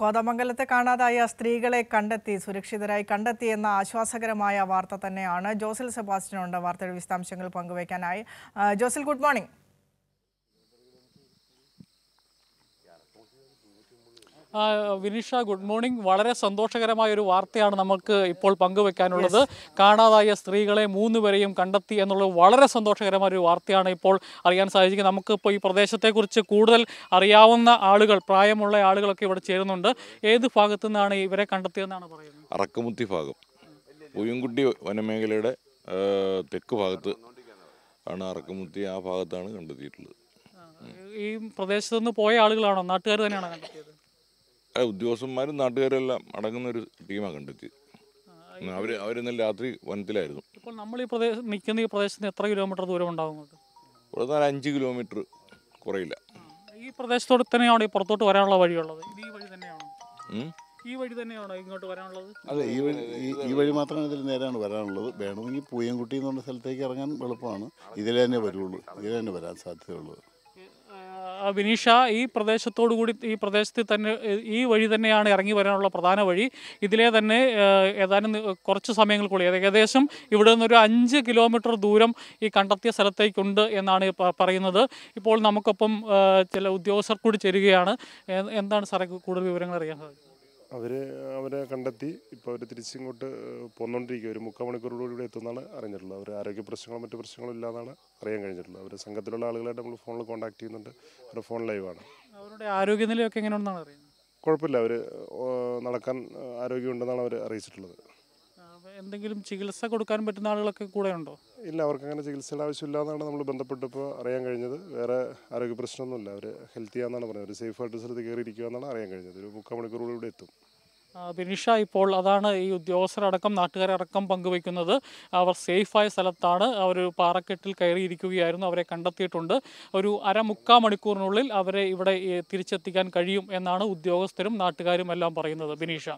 കോതമംഗലത്തെ കാണാതായ സ്ത്രീകളെ കണ്ടെത്തി സുരക്ഷിതരായി കണ്ടെത്തി എന്ന ആശ്വാസകരമായ വാർത്ത തന്നെയാണ് ജോസിൽ സെബാസ്റ്റ്യനുണ്ട് വാർത്തയുടെ വിശദാംശങ്ങൾ പങ്കുവയ്ക്കാനായി ജോസിൽ good morning Vinisha good morning വളരെ സന്തോഷകരമായ ഒരു വാർത്തയാണ് നമുക്ക് ഇപ്പോൾ പങ്കുവെക്കാനുള്ളത് കാണാതായ സ്ത്രീകളെ മൂന്നുപേരെയും കണ്ടെത്തി എന്നുള്ളത് വളരെ സന്തോഷകരമായ ഒരു വാർത്തയാണ് ഇപ്പോൾ അറിയാൻ സാധിക്കുന്നത് നമുക്കിപ്പോൾ ഈ പ്രദേശത്തെക്കുറിച്ച് കൂടുതൽ അറിയാവുന്ന ആളുകൾ പ്രായമുള്ള ആളുകളൊക്കെ ഇവിടെ ചേരുന്നുണ്ട് ഏത് ഭാഗത്തു നിന്നാണ് ഇവരെ കണ്ടെത്തിയതെന്നാണ് പറയുന്നത് അറക്കുമുത്തി ഭാഗം പുയ്യൻകുട്ടി വനമേഖലയുടെ തെക്ക് ഭാഗത്ത് ആണ് അറക്കുമുത്തി ആ ഭാഗത്താണ് കണ്ടെത്തിയിട്ടുള്ളത് ഈ പ്രദേശത്ത് നിന്ന് പോയ ആളുകളാണോ നാട്ടുകാർ തന്നെയാണോ കണ്ടെത്തിയത് ഉദ്യോഗസ്ഥന്മാരും നാട്ടുകാരെല്ലാം അടങ്ങുന്ന ഒരു ടീമാണ് കണ്ടെത്തി അവര് അവരിന്ന് രാത്രി വനത്തിലായിരുന്നു ഇപ്പോൾ നമ്മൾ ഈ പ്രദേശം നിൽക്കുന്ന ഈ പ്രദേശത്തിന് എത്ര കിലോമീറ്റർ ദൂരം ഉണ്ടാകും ഇവിടെ നിന്ന് അഞ്ച് കിലോമീറ്റർ കുറയില്ല ഈ പ്രദേശത്തോട് തന്നെയാണ് ഈ പുറത്തോട്ട് വരാനുള്ള വഴിയുള്ളത് ഈ വഴി തന്നെയാണോ ഈ വഴി തന്നെയാണോ ഇങ്ങോട്ട് വരാനുള്ളത് അതെ ഈ വഴി ഈ വഴി മാത്രമേ ഇതിൽ നേരെയാണ് വരാനുള്ളത് വേണമെങ്കിൽ പൂയംകുട്ടി എന്നുള്ള സ്ഥലത്തേക്ക് ഇറങ്ങാൻ എളുപ്പമാണ് ഇതിൽ തന്നെ വരുള്ളൂ ഇതിൽ തന്നെ വരാൻ സാധ്യതയുള്ളൂ വിനീഷ ഈ പ്രദേശത്തോടു കൂടി ഈ പ്രദേശത്ത് തന്നെ ഈ വഴി തന്നെയാണ് ഇറങ്ങി വരാനുള്ള പ്രധാന വഴി ഇതിലെ തന്നെ ഏതാനും കുറച്ച് സമയങ്ങൾക്കുള്ളിൽ ഏകദേശം ഇവിടെ നിന്നൊരു അഞ്ച് കിലോമീറ്റർ ദൂരം ഈ കണ്ടെത്തിയ സ്ഥലത്തേക്കുണ്ട് എന്നാണ് പറയുന്നത് ഇപ്പോൾ നമുക്കൊപ്പം ചില ഉദ്യോഗസ്ഥർ കൂടി ചേരുകയാണ് എന്താണ് സാറേ കൂടുതൽ വിവരങ്ങൾ അറിയാൻ സാധിക്കുന്നത് അവർ അവരെ കണ്ടെത്തി ഇപ്പോൾ അവർ തിരിച്ചിങ്ങോട്ട് പോന്നുകൊണ്ടിരിക്കുക ഒരു മുക്കാൽ മണിക്കൂറോടുകൂടി എത്തുമെന്നാണ് അറിഞ്ഞിട്ടുള്ളത് അവർ ആരോഗ്യ പ്രശ്നങ്ങളോ മറ്റു പ്രശ്നങ്ങളോ ഇല്ലാതാണ് അറിയാൻ കഴിഞ്ഞിട്ടുള്ളത് അവർ സംഘത്തിലുള്ള ആളുകളായിട്ട് നമ്മൾ ഫോണിൽ കോൺടാക്ട് ചെയ്യുന്നുണ്ട് അവരുടെ ഫോൺ ലൈവാണ് അവരുടെ ആരോഗ്യനിലയൊക്കെ എങ്ങനെയാണെന്നാണ് അറിയുന്നത് കുഴപ്പമില്ല അവർ നടക്കാൻ ആരോഗ്യമുണ്ടെന്നാണ് അവർ അറിയിച്ചിട്ടുള്ളത് എന്തെങ്കിലും ചികിത്സ കൊടുക്കാൻ പറ്റുന്ന ആളുകളൊക്കെ കൂടെ ഉണ്ടോ ഇല്ല അവർക്ക് അങ്ങനെ ചികിത്സയുടെ ആവശ്യമില്ല എന്നാണ് നമ്മൾ ബന്ധപ്പെട്ടപ്പോൾ അറിയാൻ കഴിഞ്ഞത് വേറെ ആരോഗ്യ പ്രശ്നമൊന്നുമില്ല അവർ ഹെൽത്തിയാന്നാണ് പറഞ്ഞത് ഒരു സേഫ് ആയിട്ട് സ്ഥലത്ത് കയറിയിരിക്കുക എന്നാണ് അറിയാൻ കഴിഞ്ഞത് ഒരു മുക്കാൽ മണിക്കൂറിലൂടെ എത്തും ബിനിഷ ഇപ്പോൾ അതാണ് ഈ ഉദ്യോഗസ്ഥരടക്കം നാട്ടുകാരടക്കം പങ്കുവയ്ക്കുന്നത് അവർ സേഫായ സ്ഥലത്താണ് അവർ പാറക്കെട്ടിൽ കയറിയിരിക്കുകയായിരുന്നു അവരെ കണ്ടെത്തിയിട്ടുണ്ട് ഒരു അരമുക്കാൽ മണിക്കൂറിനുള്ളിൽ അവരെ ഇവിടെ തിരിച്ചെത്തിക്കാൻ കഴിയും എന്നാണ് ഉദ്യോഗസ്ഥരും നാട്ടുകാരും എല്ലാം പറയുന്നത് ബിനീഷ